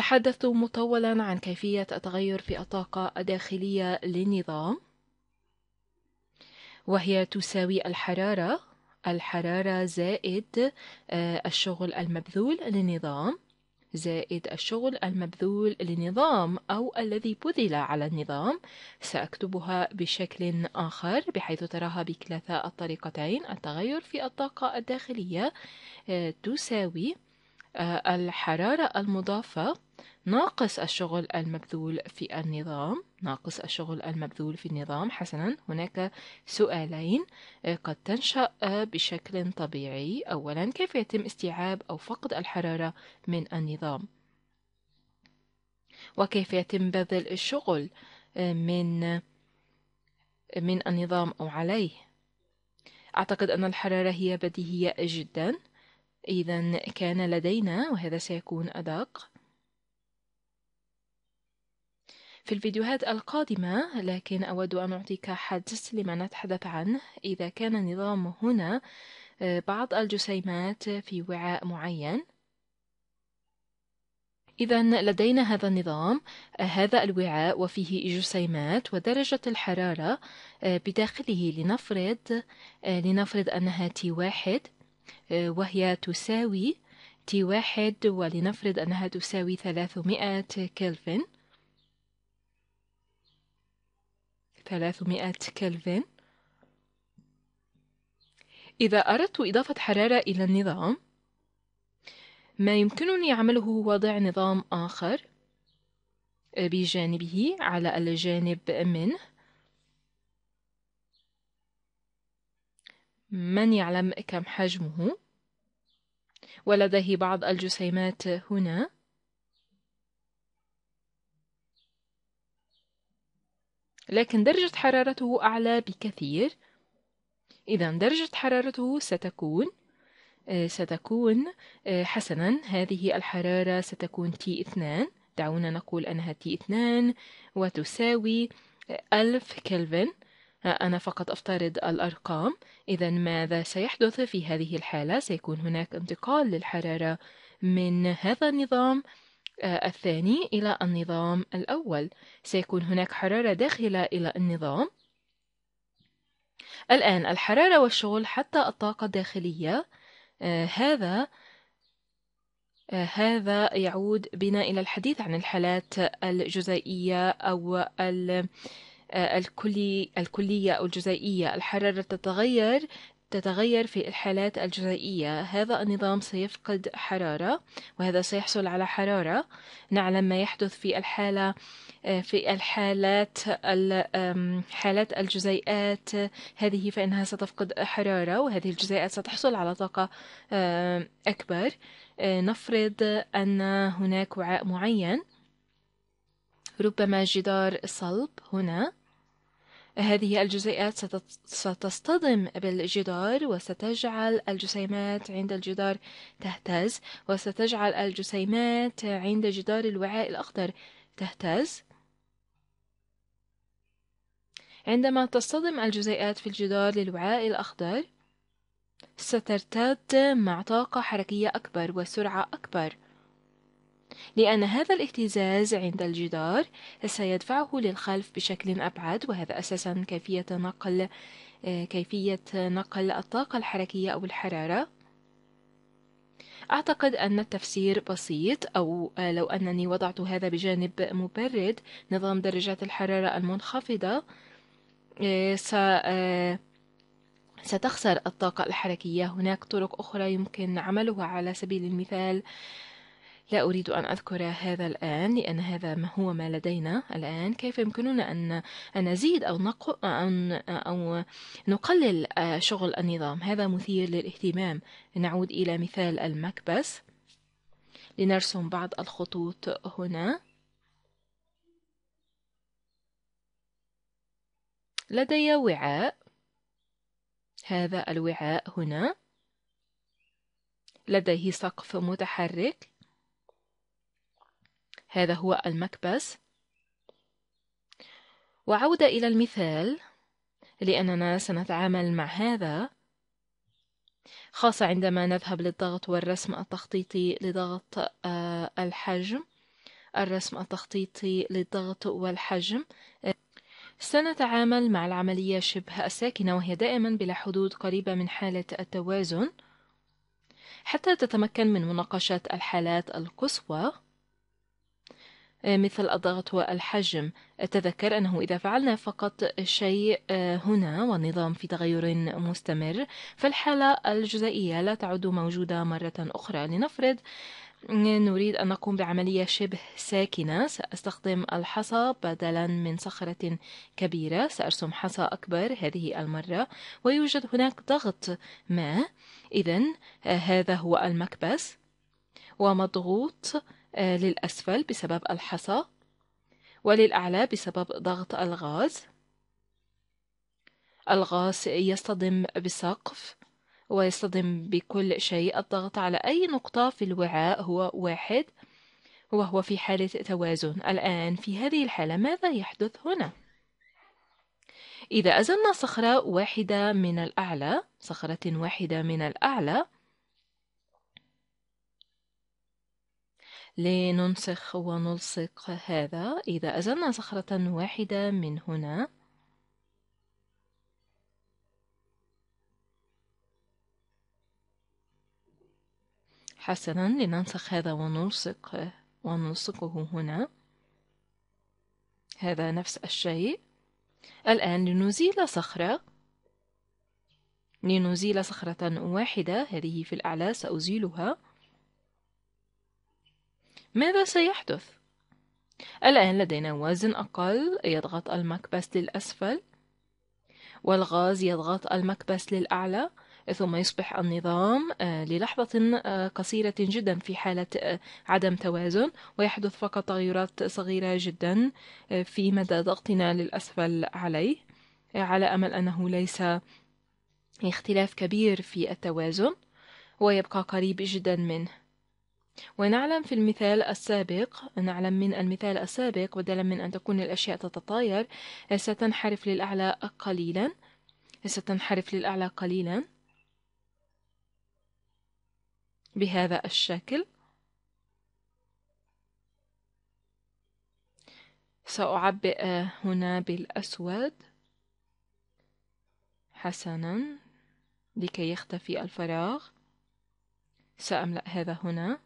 تحدثوا مطولا عن كيفية التغير في الطاقة الداخلية للنظام وهي تساوي الحرارة الحرارة زائد آه، الشغل المبذول للنظام زائد الشغل المبذول للنظام أو الذي بذل على النظام سأكتبها بشكل آخر بحيث تراها بكلتا الطريقتين التغير في الطاقة الداخلية آه، تساوي آه، الحرارة المضافة ناقص الشغل المبذول في النظام ناقص الشغل المبذول في النظام حسنا هناك سؤالين آه، قد تنشأ آه، بشكل طبيعي أولا كيف يتم استيعاب أو فقد الحرارة من النظام وكيف يتم بذل الشغل آه، من من النظام أو عليه أعتقد أن الحرارة هي بديهية جدا إذا كان لدينا وهذا سيكون أدق في الفيديوهات القادمة لكن أود أن أعطيك حدس لما نتحدث عنه إذا كان نظام هنا آه، بعض الجسيمات في وعاء معين إذا لدينا هذا النظام آه، هذا الوعاء وفيه جسيمات ودرجة الحرارة آه، بداخله لنفرض لنفرض أنها تي واحد وهي تساوي تي واحد ولنفرض أنها تساوي 300 كلفن 300 كلفن إذا أردت إضافة حرارة إلى النظام ما يمكنني عمله هو وضع نظام آخر بجانبه على الجانب منه من يعلم كم حجمه ولديه بعض الجسيمات هنا لكن درجة حرارته أعلى بكثير إذا درجة حرارته ستكون آه، ستكون آه، حسنا هذه الحرارة ستكون تي اثنان دعونا نقول أنها تي اثنان وتساوي آه، ألف كلفن أنا فقط أفترض الأرقام إذا ماذا سيحدث في هذه الحالة سيكون هناك انتقال للحرارة من هذا النظام الثاني إلى النظام الأول سيكون هناك حرارة داخلة إلى النظام الآن الحرارة والشغل حتى الطاقة الداخلية آه، هذا آه، هذا يعود بنا إلى الحديث عن الحالات الجزيئية أو آه، الكلي الكلية أو الجزيئية الحرارة تتغير تتغير في الحالات الجزيئية هذا النظام سيفقد حرارة وهذا سيحصل على حرارة نعلم ما يحدث في الحالة آه، في الحالات حالات الجزيئات هذه فإنها ستفقد حرارة وهذه الجزيئات ستحصل على طاقة آه، أكبر آه، نفرض أن هناك وعاء معين ربما جدار صلب هنا هذه الجزيئات ستصطدم بالجدار وستجعل الجسيمات عند الجدار تهتز وستجعل الجسيمات عند جدار الوعاء الأخضر تهتز عندما تصطدم الجزيئات في الجدار للوعاء الأخضر سترتد مع طاقة حركية أكبر وسرعة أكبر لأن هذا الاهتزاز عند الجدار سيدفعه للخلف بشكل أبعد وهذا أساسا كيفية نقل آه، كيفية نقل الطاقة الحركية أو الحرارة أعتقد أن التفسير بسيط أو آه، لو أنني وضعت هذا بجانب مبرد نظام درجات الحرارة المنخفضة آه، ستخسر الطاقة الحركية هناك طرق أخرى يمكن عملها على سبيل المثال لا أريد أن أذكر هذا الآن لأن هذا ما هو ما لدينا الآن كيف يمكننا أن نزيد أو, نقو أو نقلل آه، شغل النظام هذا مثير للاهتمام نعود إلى مثال المكبس لنرسم بعض الخطوط هنا لدي وعاء هذا الوعاء هنا لديه سقف متحرك هذا هو المكبس وعودة إلى المثال لأننا سنتعامل مع هذا خاصة عندما نذهب للضغط والرسم التخطيطي لضغط آه، الحجم الرسم التخطيطي للضغط والحجم سنتعامل مع العملية شبه الساكنة وهي دائما بلا حدود قريبة من حالة التوازن حتى تتمكن من مناقشة الحالات القصوى آه، مثل الضغط والحجم تذكر أنه إذا فعلنا فقط شيء آه، هنا والنظام في تغير مستمر فالحالة الجزائية لا تعد موجودة مرة أخرى لنفرض نريد أن نقوم بعملية شبه ساكنة سأستخدم الحصى بدلا من صخرة كبيرة سأرسم حصى أكبر هذه المرة ويوجد هناك ضغط ما إذا آه، هذا هو المكبس ومضغوط آه، للأسفل بسبب الحصى وللأعلى بسبب ضغط الغاز الغاز يصطدم بسقف ويصطدم بكل شيء الضغط على أي نقطة في الوعاء هو واحد وهو في حالة توازن الآن في هذه الحالة ماذا يحدث هنا؟ إذا أزلنا صخرة واحدة من الأعلى صخرة واحدة من الأعلى لننسخ ونلصق هذا إذا أزلنا صخرة واحدة من هنا حسنا لننسخ هذا ونلصق ونلصقه هنا هذا نفس الشيء الآن لنزيل صخرة لنزيل صخرة واحدة هذه في الأعلى سأزيلها ماذا سيحدث؟ الآن لدينا وزن أقل يضغط المكبس للأسفل والغاز يضغط المكبس للأعلى ثم يصبح النظام آه، للحظة آه، قصيرة جدا في حالة آه، عدم توازن ويحدث فقط تغيرات صغيرة جدا في مدى ضغطنا للأسفل عليه على أمل أنه ليس اختلاف كبير في التوازن ويبقى قريب جدا منه ونعلم في المثال السابق نعلم من المثال السابق بدلا من أن تكون الأشياء تتطاير ستنحرف للأعلى قليلا ستنحرف للأعلى قليلا بهذا الشكل سأعبئ هنا بالأسود حسنا لكي يختفي الفراغ سأملأ هذا هنا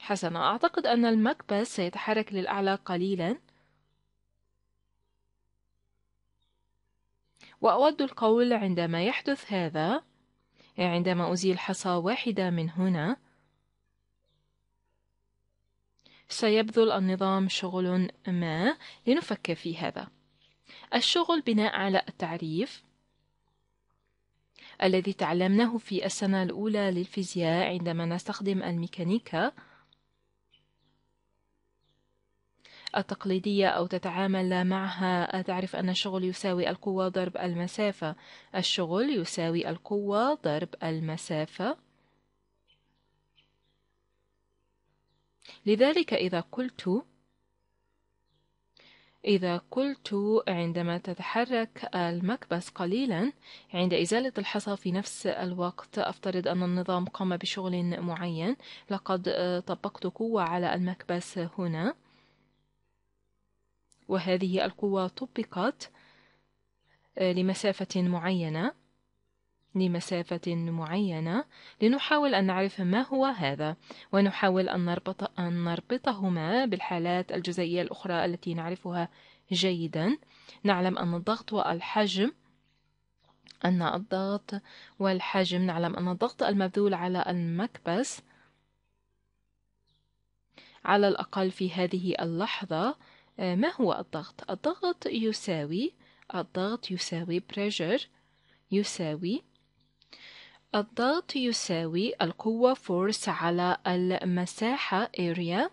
حسنا أعتقد أن المكبس سيتحرك للأعلى قليلا وأود القول عندما يحدث هذا عندما أزيل حصى واحدة من هنا سيبذل النظام شغل ما لنفكر في هذا الشغل بناء على التعريف الذي تعلمناه في السنة الأولى للفيزياء عندما نستخدم الميكانيكا التقليدية أو تتعامل معها تعرف أن الشغل يساوي القوة ضرب المسافة الشغل يساوي القوة ضرب المسافة لذلك إذا قلت إذا قلت عندما تتحرك المكبس قليلا عند إزالة الحصى في نفس الوقت أفترض أن النظام قام بشغل معين لقد طبقت قوة على المكبس هنا وهذه القوة طبقت آه، لمسافة معينة لمسافة معينة لنحاول أن نعرف ما هو هذا ونحاول أن, نربط أن نربطهما بالحالات الجزيئية الأخرى التي نعرفها جيدا نعلم أن الضغط والحجم أن الضغط والحجم نعلم أن الضغط المبذول على المكبس على الأقل في هذه اللحظة آه، ما هو الضغط؟ الضغط يساوي الضغط يساوي pressure يساوي الضغط يساوي القوة force على المساحة area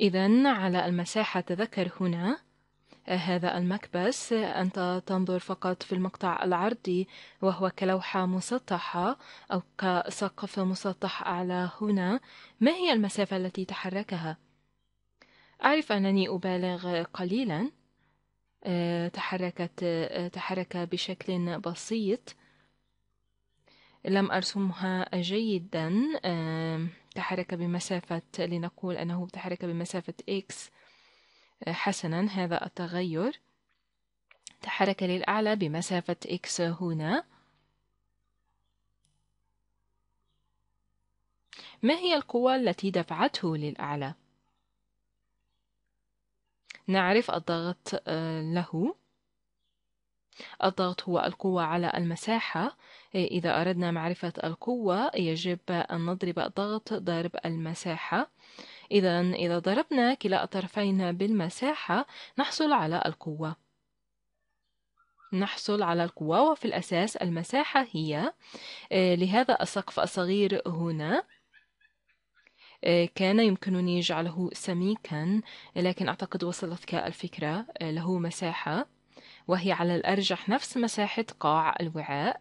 إذا على المساحة تذكر هنا آه، هذا المكبس آه، أنت تنظر فقط في المقطع العرضي وهو كلوحة مسطحة أو كسقف مسطح أعلى هنا ما هي المسافة التي تحركها؟ أعرف أنني أبالغ قليلا آه، تحركت آه، تحرك بشكل بسيط لم أرسمها جيدا آه، تحرك بمسافة لنقول أنه تحرك بمسافة x حسنا هذا التغير تحرك للأعلى بمسافة x هنا ما هي القوى التي دفعته للأعلى؟ نعرف الضغط آه، له الضغط هو القوة على المساحة إيه، إذا أردنا معرفة القوة يجب أن نضرب الضغط ضرب المساحة إذا إذا ضربنا كلا الطرفين بالمساحة نحصل على القوة نحصل على القوة وفي الأساس المساحة هي إيه، لهذا السقف الصغير هنا آه، كان يمكنني جعله سميكا لكن أعتقد وصلتك الفكرة آه، له مساحة وهي على الأرجح نفس مساحة قاع الوعاء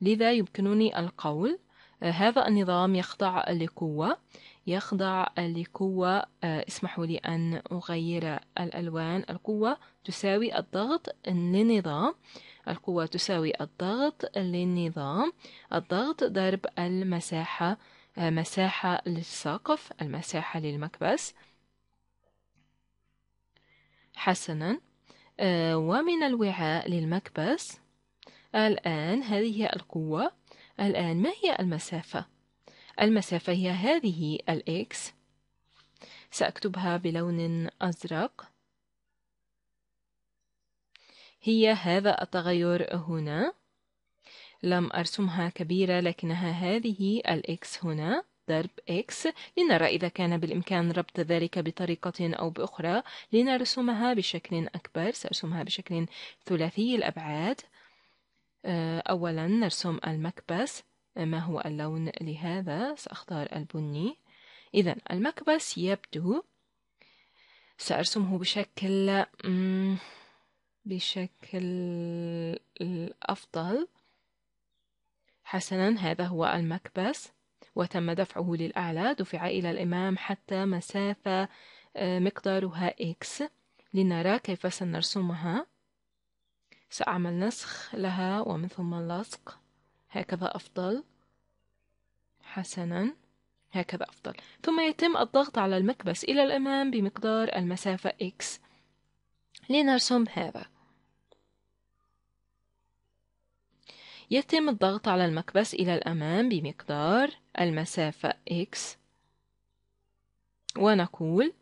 لذا يمكنني القول آه، هذا النظام يخضع لقوة يخضع لقوة اسمحوا لي أن أغير الألوان القوة تساوي الضغط للنظام القوة تساوي الضغط للنظام الضغط ضرب المساحة آه، مساحة للساقف المساحة للمكبس حسنا آه، ومن الوعاء للمكبس الآن هذه القوة الآن ما هي المسافة؟ المسافة هي هذه الإكس سأكتبها بلون أزرق هي هذا التغير هنا لم أرسمها كبيرة لكنها هذه الإكس هنا ضرب x لنرى إذا كان بالإمكان ربط ذلك بطريقة أو بأخرى لنرسمها بشكل أكبر سأرسمها بشكل ثلاثي الأبعاد آه، أولا نرسم المكبس ما هو اللون لهذا سأختار البني إذا المكبس يبدو سأرسمه بشكل بشكل أفضل حسنا هذا هو المكبس وتم دفعه للأعلى دفع إلى الأمام حتى مسافة آه، مقدارها x لنرى كيف سنرسمها سأعمل نسخ لها ومن ثم لصق هكذا أفضل حسنا هكذا أفضل ثم يتم الضغط على المكبس إلى الأمام بمقدار المسافة x لنرسم هذا يتم الضغط على المكبس إلى الأمام بمقدار المسافة x ونقول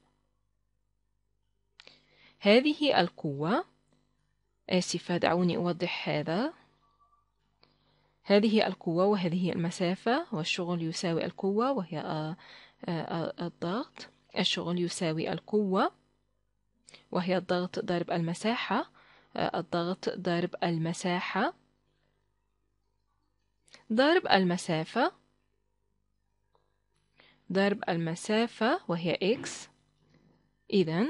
هذه القوة آسفة دعوني أوضح هذا هذه القوة وهذه المسافة والشغل يساوي القوة وهي آه، آه، آه، الضغط الشغل يساوي القوة وهي الضغط ضرب المساحة الضغط ضرب المساحة ضرب المسافة ضرب المسافة وهي x إذا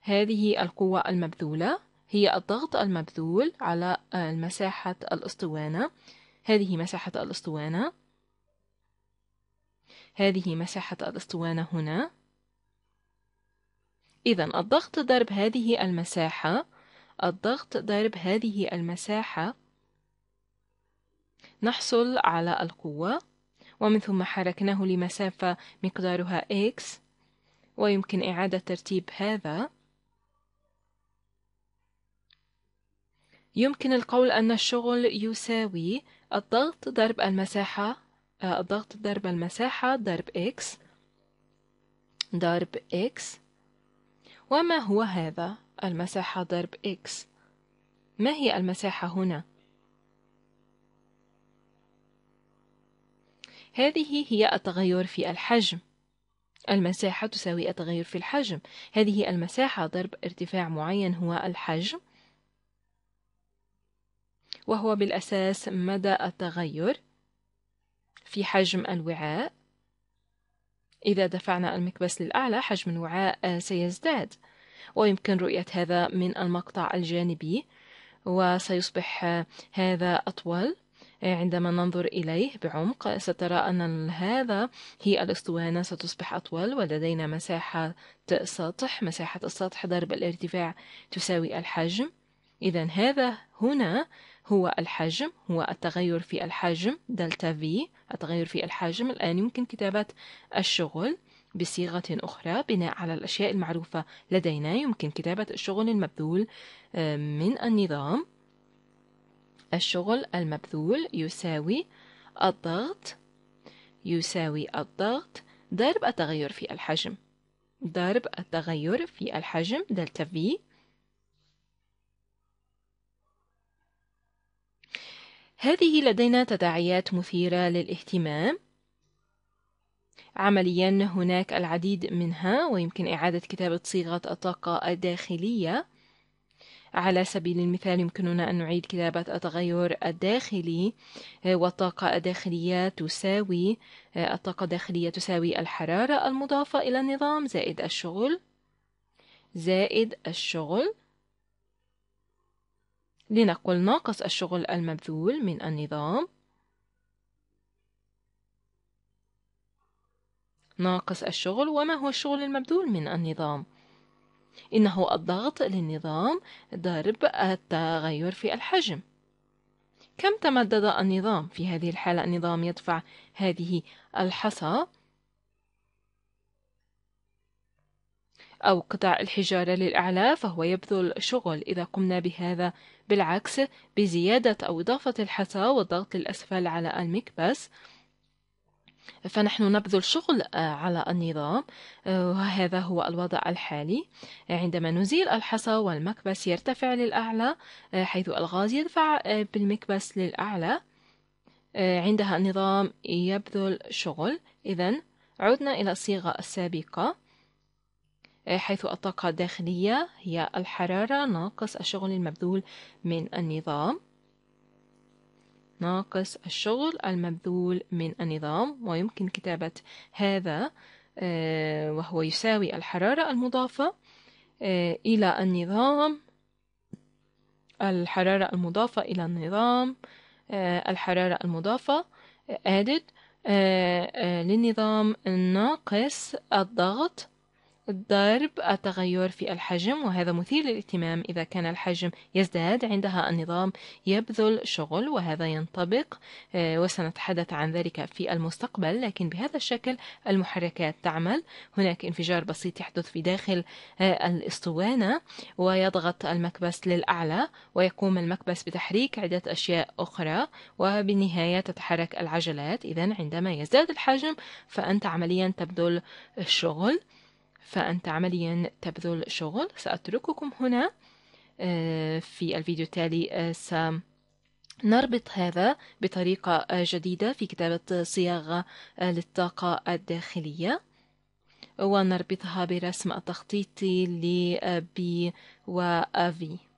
هذه القوة المبذولة هي الضغط المبذول على مساحة الأسطوانة هذه مساحة الأسطوانة هذه مساحة الأسطوانة هنا إذا الضغط ضرب هذه المساحة الضغط ضرب هذه المساحة نحصل على القوة ومن ثم حركناه لمسافة مقدارها x ويمكن إعادة ترتيب هذا يمكن القول أن الشغل يساوي الضغط ضرب المساحة آه، الضغط ضرب المساحة ضرب x ضرب x وما هو هذا المساحة ضرب x ما هي المساحة هنا؟ هذه هي التغير في الحجم المساحة تساوي التغير في الحجم هذه المساحة ضرب ارتفاع معين هو الحجم وهو بالأساس مدى التغير في حجم الوعاء إذا دفعنا المكبس للأعلى حجم الوعاء سيزداد ويمكن رؤية هذا من المقطع الجانبي وسيصبح هذا أطول عندما ننظر إليه بعمق سترى أن هذا هي الأسطوانة ستصبح أطول ولدينا مساحة سطح مساحة السطح ضرب الارتفاع تساوي الحجم إذا هذا هنا هو الحجم هو التغير في الحجم دلتا في التغير في الحجم الآن يمكن كتابة الشغل بصيغة أخرى بناء على الأشياء المعروفة لدينا يمكن كتابة الشغل المبذول آه، من النظام الشغل المبذول يساوي الضغط يساوي الضغط ضرب التغير في الحجم ضرب التغير في الحجم دلتا في هذه لدينا تداعيات مثيرة للاهتمام عمليا هناك العديد منها ويمكن إعادة كتابة صيغة الطاقة الداخلية على سبيل المثال يمكننا أن نعيد كتابة التغير الداخلي آه، والطاقة الداخلية تساوي آه، الطاقة الداخلية تساوي الحرارة المضافة إلى النظام زائد الشغل زائد الشغل لنقل ناقص الشغل المبذول من النظام ناقص الشغل وما هو الشغل المبذول من النظام إنه الضغط للنظام ضرب التغير في الحجم كم تمدد النظام؟ في هذه الحالة النظام يدفع هذه الحصى أو قطع الحجارة للأعلى فهو يبذل شغل إذا قمنا بهذا بالعكس بزيادة أو إضافة الحصى والضغط للأسفل على المكبس فنحن نبذل شغل آه، على النظام آه، وهذا هو الوضع الحالي آه، عندما نزيل الحصى والمكبس يرتفع للأعلى حيث الغاز يدفع بالمكبس للأعلى عندها النظام يبذل شغل إذا عدنا إلى الصيغة السابقة حيث الطاقة الداخلية هي الحرارة ناقص الشغل المبذول من النظام ناقص الشغل المبذول من النظام ويمكن كتابة هذا آه، وهو يساوي الحرارة المضافة آه، إلى النظام الحرارة المضافة إلى النظام آه، الحرارة المضافة added للنظام ناقص الضغط الضرب التغير في الحجم وهذا مثير للاهتمام إذا كان الحجم يزداد عندها النظام يبذل شغل وهذا ينطبق آه، وسنتحدث عن ذلك في المستقبل لكن بهذا الشكل المحركات تعمل هناك انفجار بسيط يحدث في داخل آه، الاسطوانة ويضغط المكبس للأعلى ويقوم المكبس بتحريك عدة أشياء أخرى وبالنهاية تتحرك العجلات إذا عندما يزداد الحجم فأنت عمليا تبذل الشغل فأنت عمليا تبذل شغل سأترككم هنا آه، في الفيديو التالي آه، سنربط هذا بطريقة آه، جديدة في كتابة صياغة للطاقة الداخلية ونربطها برسم التخطيط ل B و V